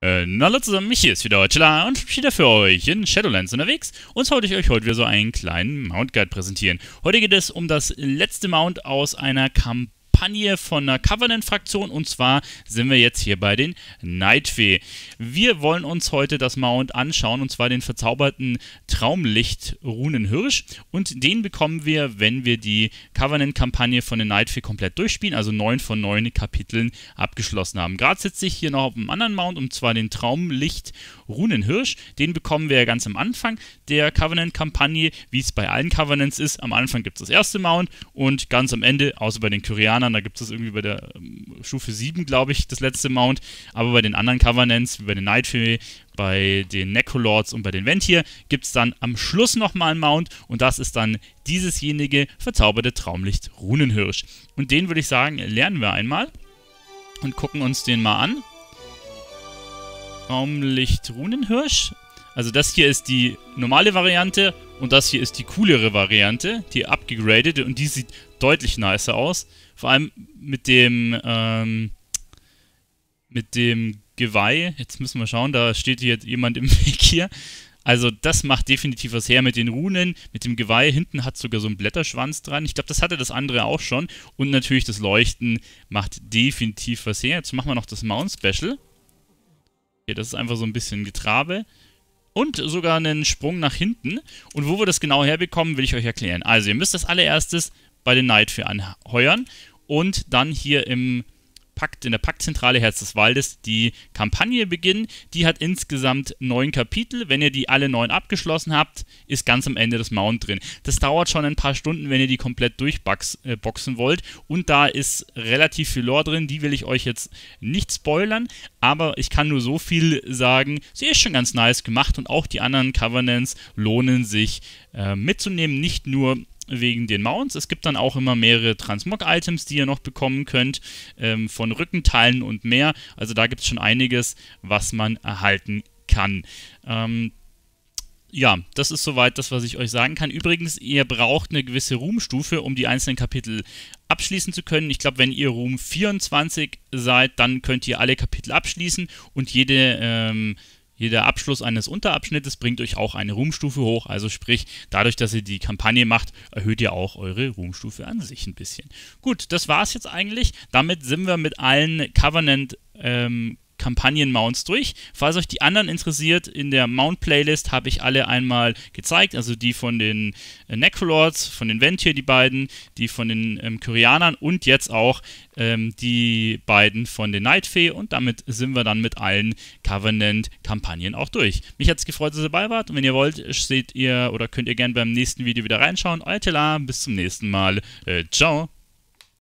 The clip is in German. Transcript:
Äh, na hallo zusammen, mich hier ist wieder Hotchela und ich bin wieder für euch in Shadowlands unterwegs und so wollte ich euch heute wieder so einen kleinen Mount Guide präsentieren. Heute geht es um das letzte Mount aus einer Kampagne Kampagne von einer Covenant-Fraktion und zwar sind wir jetzt hier bei den Nightfee. Wir wollen uns heute das Mount anschauen und zwar den verzauberten Traumlicht-Runenhirsch und den bekommen wir, wenn wir die Covenant-Kampagne von den Nightfee komplett durchspielen, also 9 von 9 Kapiteln abgeschlossen haben. Gerade sitze ich hier noch auf einem anderen Mount und zwar den Traumlicht-Runenhirsch. Den bekommen wir ja ganz am Anfang der Covenant-Kampagne, wie es bei allen Covenants ist. Am Anfang gibt es das erste Mount und ganz am Ende, außer bei den Kyrianern, anderen. Da gibt es irgendwie bei der ähm, Stufe 7, glaube ich, das letzte Mount. Aber bei den anderen Covenants, wie bei den Night bei den Necrolords und bei den Ventir, gibt es dann am Schluss nochmal einen Mount. Und das ist dann diesesjenige verzauberte Traumlicht Runenhirsch. Und den würde ich sagen, lernen wir einmal und gucken uns den mal an. Traumlicht Runenhirsch. Also das hier ist die normale Variante und das hier ist die coolere Variante, die abgegradete und die sieht deutlich nicer aus. Vor allem mit dem, ähm, mit dem Geweih. Jetzt müssen wir schauen, da steht hier jemand im Weg hier. Also das macht definitiv was her mit den Runen, mit dem Geweih. Hinten hat sogar so ein Blätterschwanz dran. Ich glaube, das hatte das andere auch schon. Und natürlich das Leuchten macht definitiv was her. Jetzt machen wir noch das Mount Special. Okay, das ist einfach so ein bisschen Getrabe und sogar einen Sprung nach hinten. Und wo wir das genau herbekommen, will ich euch erklären. Also ihr müsst das allererstes bei den Night für anheuern und dann hier im Pakt, in der Paktzentrale Herz des Waldes die Kampagne beginnen. Die hat insgesamt neun Kapitel. Wenn ihr die alle neun abgeschlossen habt, ist ganz am Ende das Mount drin. Das dauert schon ein paar Stunden, wenn ihr die komplett durchboxen äh, wollt. Und da ist relativ viel Lore drin. Die will ich euch jetzt nicht spoilern, aber ich kann nur so viel sagen. Sie ist schon ganz nice gemacht und auch die anderen Covenants lohnen sich äh, mitzunehmen. Nicht nur wegen den Mounts. Es gibt dann auch immer mehrere Transmog-Items, die ihr noch bekommen könnt, ähm, von Rückenteilen und mehr. Also da gibt es schon einiges, was man erhalten kann. Ähm, ja, das ist soweit das, was ich euch sagen kann. Übrigens, ihr braucht eine gewisse Ruhmstufe, um die einzelnen Kapitel abschließen zu können. Ich glaube, wenn ihr Ruhm 24 seid, dann könnt ihr alle Kapitel abschließen und jede ähm, jeder Abschluss eines Unterabschnittes bringt euch auch eine Ruhmstufe hoch, also sprich, dadurch, dass ihr die Kampagne macht, erhöht ihr auch eure Ruhmstufe an sich ein bisschen. Gut, das war es jetzt eigentlich. Damit sind wir mit allen Covenant ähm, Kampagnen-Mounts durch. Falls euch die anderen interessiert, in der Mount-Playlist habe ich alle einmal gezeigt, also die von den äh, Necrolords, von den Ventier, die beiden, die von den ähm, Kyrianern und jetzt auch ähm, die beiden von den Nightfee und damit sind wir dann mit allen Covenant-Kampagnen auch durch. Mich hat es gefreut, dass ihr dabei wart und wenn ihr wollt, seht ihr oder könnt ihr gerne beim nächsten Video wieder reinschauen. Euer Tela, bis zum nächsten Mal. Äh, ciao!